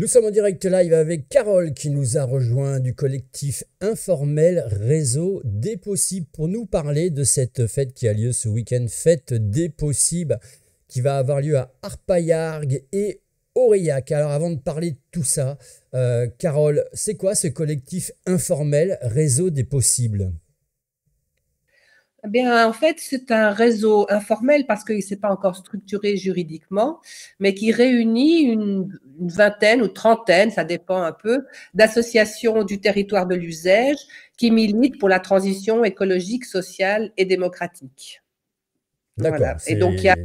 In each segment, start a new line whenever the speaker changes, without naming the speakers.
Nous sommes en direct live avec Carole qui nous a rejoint du collectif informel Réseau des Possibles pour nous parler de cette fête qui a lieu ce week-end, Fête des Possibles, qui va avoir lieu à Arpaillargues et Aurillac. Alors avant de parler de tout ça, euh, Carole, c'est quoi ce collectif informel Réseau des Possibles
eh en fait, c'est un réseau informel parce qu'il ne s'est pas encore structuré juridiquement, mais qui réunit une, vingtaine ou trentaine, ça dépend un peu, d'associations du territoire de l'usage qui militent pour la transition écologique, sociale et démocratique. D'accord. Et donc, il y a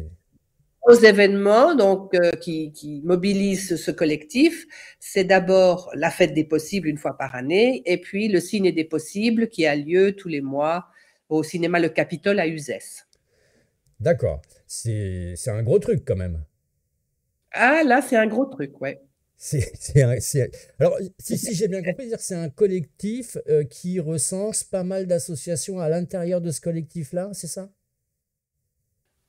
aux événements donc, euh, qui, qui, mobilisent ce collectif, c'est d'abord la fête des possibles une fois par année, et puis le signe des possibles qui a lieu tous les mois au cinéma Le Capitole à Uzès.
D'accord. C'est un gros truc quand même. Ah là, c'est un gros truc, ouais. C'est alors, si, si j'ai bien compris, c'est un collectif euh, qui recense pas mal d'associations à l'intérieur de ce collectif-là, c'est ça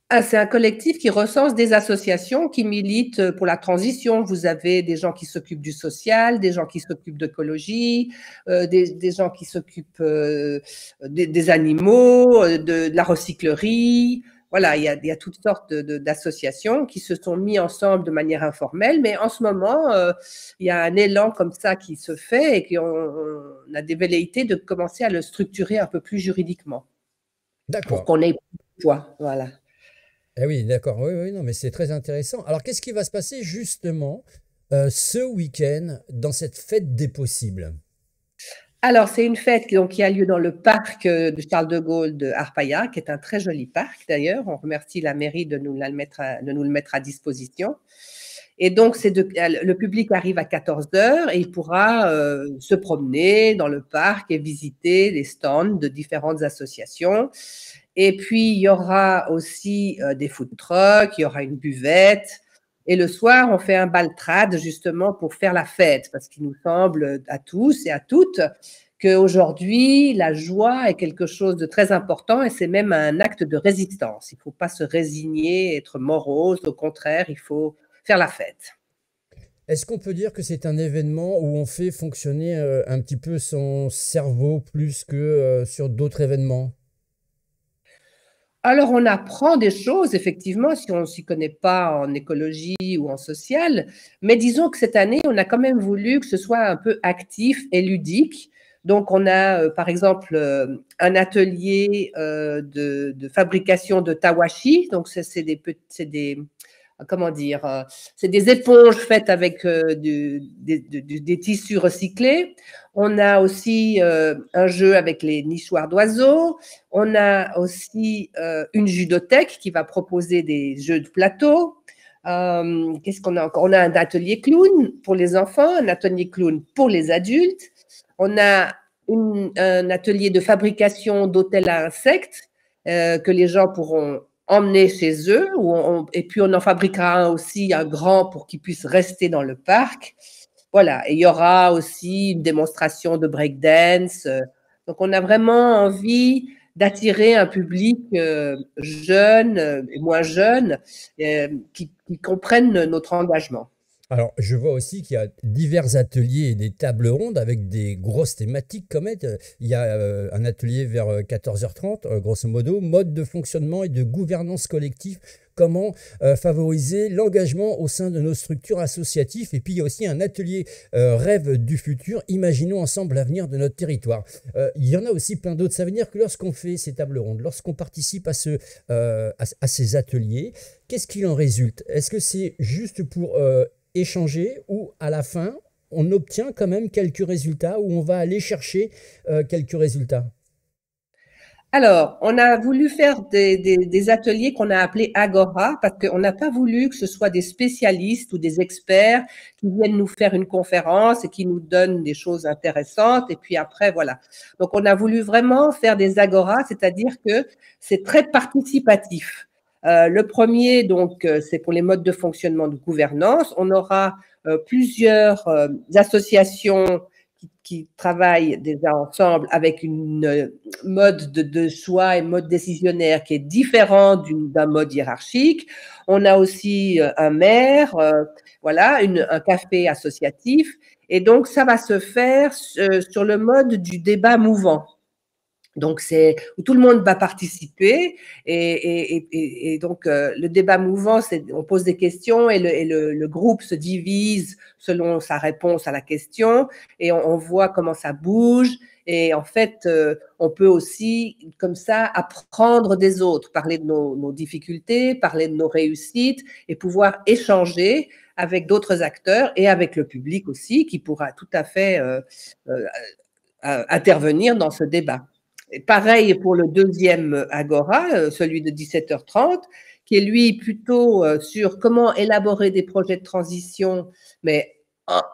ah, c'est un collectif qui recense des associations qui militent pour la transition. Vous avez des gens qui s'occupent du social, des gens qui s'occupent d'écologie, euh, des, gens qui s'occupent euh, des, animaux, euh, de, la recyclerie. Voilà, il y a, toutes sortes d'associations qui se sont mises ensemble de manière informelle, mais en ce moment, il y a un élan comme ça qui se fait et qui on a des velléités de commencer à le structurer un peu plus juridiquement. D'accord. Pour qu'on ait
Voilà. Eh oui, d'accord. Oui, oui, non, mais c'est très intéressant. Alors, qu'est-ce qui va se passer justement euh, ce week-end dans cette fête des possibles
alors, c'est une fête donc, qui a lieu dans le parc euh, de Charles de Gaulle de Arpaillat, qui est un très joli parc d'ailleurs. On remercie la mairie de nous, la mettre de nous le mettre à disposition. Et donc, c'est euh, le public arrive à 14h et il pourra se promener dans le parc et visiter les stands de différentes associations. Et puis, il y aura aussi euh, des food trucks, il y aura une buvette. Et le soir, on fait un baltrade justement pour faire la fête, parce qu'il nous semble euh, à tous et à toutes qu'aujourd'hui, la joie est quelque chose de très important et c'est même un acte de résistance. Il ne faut pas se résigner, être morose, au contraire, il faut faire la fête.
Est-ce qu'on peut dire que c'est un événement où on fait fonctionner euh, un petit peu son cerveau plus que sur d'autres événements
alors on apprend des choses, effectivement, si on ne s'y connaît pas en écologie ou en social, mais disons que cette année, on a quand même voulu que ce soit un peu actif et ludique. Donc on a, euh, par exemple, euh, un atelier euh, de, fabrication de tawashi, donc c'est des, des euh, comment dire, euh, c'est des éponges faites avec euh, des, tissus recyclés. On a aussi un jeu avec les nichoirs d'oiseaux. On a aussi une judothèque qui va proposer des jeux de plateau. qu'est-ce qu'on a encore On a un atelier clown pour les enfants, un atelier clown pour les adultes. On a un atelier de fabrication d'hôtels à insectes que les gens pourront emmener chez eux, et puis on en fabriquera aussi, un grand, pour qu'ils puissent rester dans le parc. Voilà, et il y aura aussi une démonstration de breakdance. Euh. Donc on a vraiment envie d'attirer un public euh, jeune euh, et moins jeune qui, qui comprenne notre engagement.
Alors, je vois aussi qu'il y a divers ateliers et des tables rondes avec des grosses thématiques comme être. Euh, il y a euh, un atelier vers 14h30, euh, grosso modo, mode de fonctionnement et de gouvernance collective comment favoriser l'engagement au sein de nos structures associatives. Et puis il y a aussi un atelier rêve du futur, imaginons ensemble l'avenir de notre territoire. il y en a aussi plein d'autres. Ça veut que lorsqu'on fait ces tables rondes, lorsqu'on participe à, ce, à ces ateliers, qu'est-ce qu'il en résulte Est-ce que c'est juste pour échanger ou à la fin, on obtient quand même quelques résultats, où on va aller chercher euh, quelques résultats
alors, on a voulu faire des, des ateliers qu'on a appelés Agora parce qu'on n'a pas voulu que ce soit des spécialistes ou des experts qui viennent nous faire une conférence et qui nous donnent des choses intéressantes. Et puis après, voilà. Donc, on a voulu vraiment faire des Agora, c'est-à-dire que c'est très participatif. Euh, le premier, donc, euh, c'est pour les modes de fonctionnement de gouvernance. On aura euh, plusieurs associations qui, travaillent déjà ensemble avec une mode de, choix et mode décisionnaire qui est différent d'un mode hiérarchique. On a aussi un maire, voilà, un café associatif. Et donc, ça va se faire sur le mode du débat mouvant. Donc, c'est où tout le monde va participer. Et, donc, euh, le débat mouvant, c'est on pose des questions et, le, groupe se divise selon sa réponse à la question et on, voit comment ça bouge. Et en fait, euh, on peut aussi, comme ça, apprendre des autres, parler de nos, difficultés, parler de nos réussites et pouvoir échanger avec d'autres acteurs et avec le public aussi, qui pourra tout à fait euh, intervenir dans ce débat pareil pour le deuxième agora, euh, celui de 17h30, qui est lui plutôt euh, sur comment élaborer des projets de transition, mais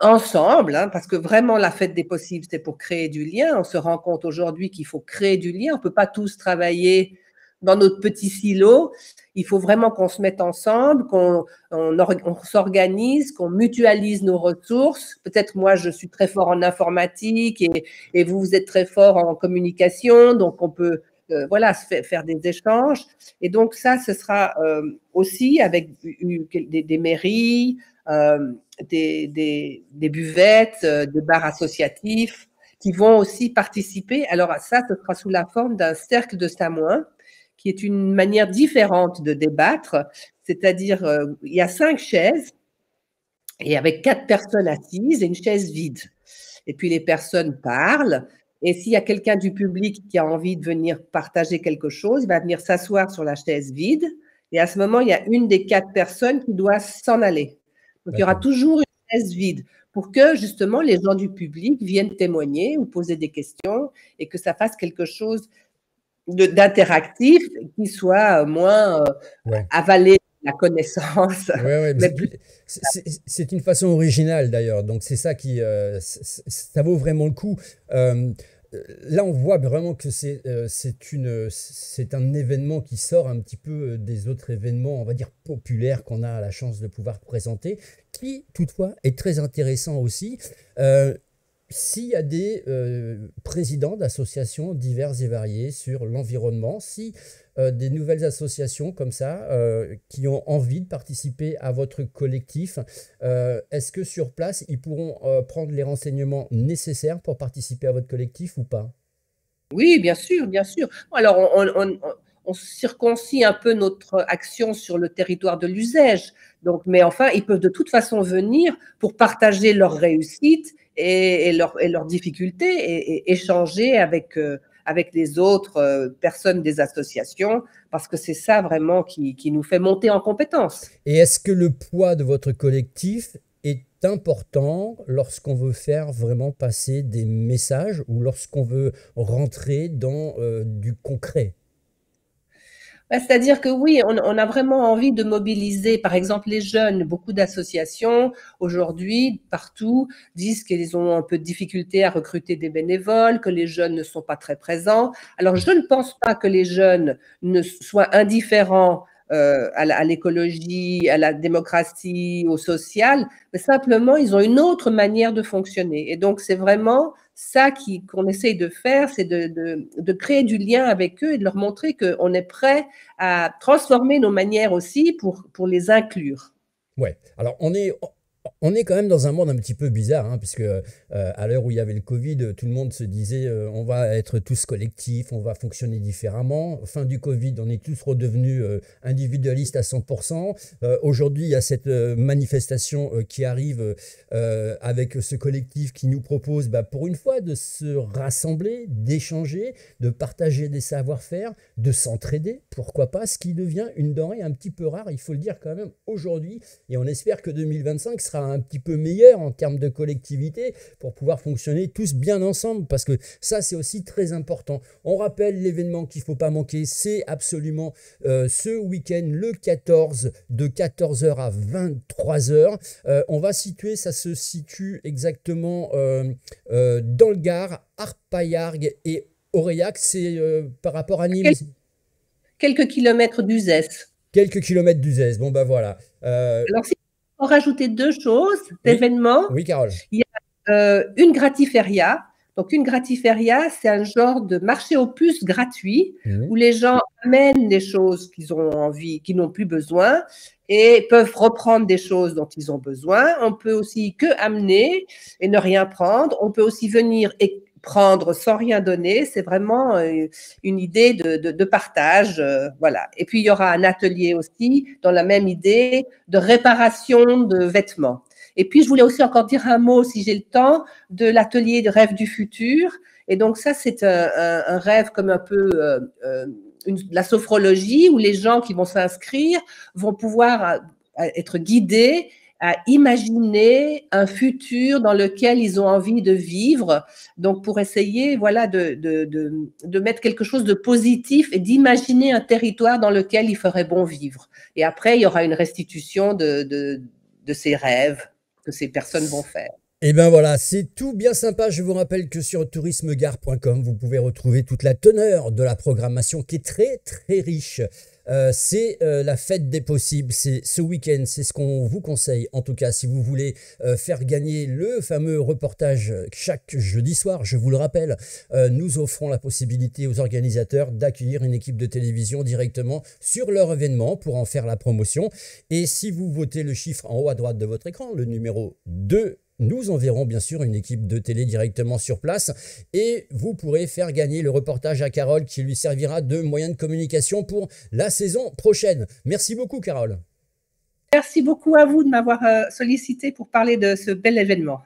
ensemble, hein, parce que vraiment la fête des possibles, c'est pour créer du lien. On se rend compte aujourd'hui qu'il faut créer du lien. On ne peut pas tous travailler dans notre petit silo il faut vraiment qu'on se mette ensemble, qu'on s'organise, qu'on mutualise nos ressources. Peut-être moi, je suis très fort en informatique et, vous, vous êtes très fort en communication, donc on peut euh, voilà, faire des échanges. Et donc ça, ce sera euh, aussi avec des, mairies, euh, des, buvettes, des bars associatifs qui vont aussi participer. Alors ça, ce sera sous la forme d'un cercle de Samoin qui est une manière différente de débattre. C'est-à-dire, euh, il y a cinq chaises et avec quatre personnes assises et une chaise vide. Et puis les personnes parlent. Et s'il y a quelqu'un du public qui a envie de venir partager quelque chose, il va venir s'asseoir sur la chaise vide. Et à ce moment, il y a une des quatre personnes qui doit s'en aller. Donc, il y aura toujours une chaise vide pour que justement les gens du public viennent témoigner ou poser des questions et que ça fasse quelque chose d'interactif qui soit euh, moins euh, avalés avalé la connaissance. mais
c'est une façon originale d'ailleurs, donc c'est ça qui, euh, ça vaut vraiment le coup. là, on voit vraiment que c'est une c'est un événement qui sort un petit peu des autres événements, on va dire, populaires qu'on a la chance de pouvoir présenter, qui, toutefois, est très intéressant aussi s'il y a des euh, présidents d'associations diverses et variées sur l'environnement, si euh, des nouvelles associations comme ça euh, qui ont envie de participer à votre collectif, est-ce que sur place, ils pourront prendre les renseignements nécessaires pour participer à votre collectif ou pas
oui, bien sûr, bien sûr. Alors, on, on circoncit un peu notre action sur le territoire de l'usage. Donc, mais enfin, ils peuvent de toute façon venir pour partager leurs réussites et, leurs difficultés et, échanger avec, euh, avec les autres euh, personnes des associations, parce que c'est ça vraiment qui, nous fait monter en compétence.
Et est-ce que le poids de votre collectif est important lorsqu'on veut faire vraiment passer des messages ou lorsqu'on veut rentrer dans euh, du concret
bah, c'est-à-dire que oui, on, on, a vraiment envie de mobiliser, par exemple, les jeunes. Beaucoup d'associations aujourd'hui, partout, disent qu'ils ont un peu de difficulté à recruter des bénévoles, que les jeunes ne sont pas très présents. Alors, je ne pense pas que les jeunes ne soient indifférents euh, à l'écologie, à, la démocratie, au social, mais simplement, ils ont une autre manière de fonctionner. Et donc, c'est vraiment ça qu'on essaye de faire, c'est de, créer du lien avec eux et de leur montrer qu'on est prêt à transformer nos manières aussi pour, pour les inclure.
Ouais. Alors, on est on est quand même dans un monde un petit peu bizarre, hein, puisque euh, à l'heure où il y avait le Covid, tout le monde se disait euh, on va être tous collectifs, on va fonctionner différemment. Fin du Covid, on est tous redevenus euh, individualistes à 100%. Aujourd'hui, il y a cette manifestation qui arrive avec ce collectif qui nous propose, bah, pour une fois, de se rassembler, d'échanger, de partager des savoir-faire, de s'entraider, pourquoi pas, ce qui devient une denrée un petit peu rare, il faut le dire quand même, aujourd'hui. Et on espère que 2025 sera un petit peu meilleur en termes de collectivité pour pouvoir fonctionner tous bien ensemble parce que ça c'est aussi très important. On rappelle l'événement qu'il faut pas manquer, c'est absolument euh, ce week-end le 14 de 14h à 23h. Euh, on va situer, ça se situe exactement euh, dans le Gard, Arpaillargues et Auréac, c'est par rapport à Nîmes. Quelques kilomètres du d'Uzès. Quelques kilomètres du d'Uzès, bon ben bah, voilà
rajouter deux choses d'événements. Oui. Carole. Il y a euh, une gratiféria. Donc, une gratiféria, c'est un genre de marché aux puces gratuit mhm. où les gens amènent des choses qu'ils ont envie, qu'ils n'ont plus besoin et peuvent reprendre des choses dont ils ont besoin. On peut aussi que amener et ne rien prendre. On peut aussi venir et prendre sans rien donner. C'est vraiment euh, une idée de, de, partage. Euh, voilà. Et puis, il y aura un atelier aussi dans la même idée de réparation de vêtements. Et puis, je voulais aussi encore dire un mot, si j'ai le temps, de l'atelier de rêve du futur. Et donc, ça, c'est un, rêve comme un peu... Euh, la sophrologie où les gens qui vont s'inscrire vont pouvoir être guidés à imaginer un futur dans lequel ils ont envie de vivre. Donc, pour essayer, voilà, de, de, mettre quelque chose de positif et d'imaginer un territoire dans lequel il ferait bon vivre. Et après, il y aura une restitution de, ces rêves que ces personnes vont faire.
Et bien voilà, c'est tout bien sympa. Je vous rappelle que sur tourismegare.com, vous pouvez retrouver toute la teneur de la programmation qui est très, très riche. Euh, c'est euh, la fête des possibles, c'est ce week-end, c'est ce qu'on vous conseille en tout cas si vous voulez euh, faire gagner le fameux reportage chaque jeudi soir, je vous le rappelle, nous offrons la possibilité aux organisateurs d'accueillir une équipe de télévision directement sur leur événement pour en faire la promotion et si vous votez le chiffre en haut à droite de votre écran, le numéro 2 nous enverrons bien sûr une équipe de télé directement sur place et vous pourrez faire gagner le reportage à Carole qui lui servira de moyen de communication pour la saison prochaine. Merci beaucoup Carole. Merci beaucoup à vous de m'avoir euh, sollicité pour
parler de ce bel événement.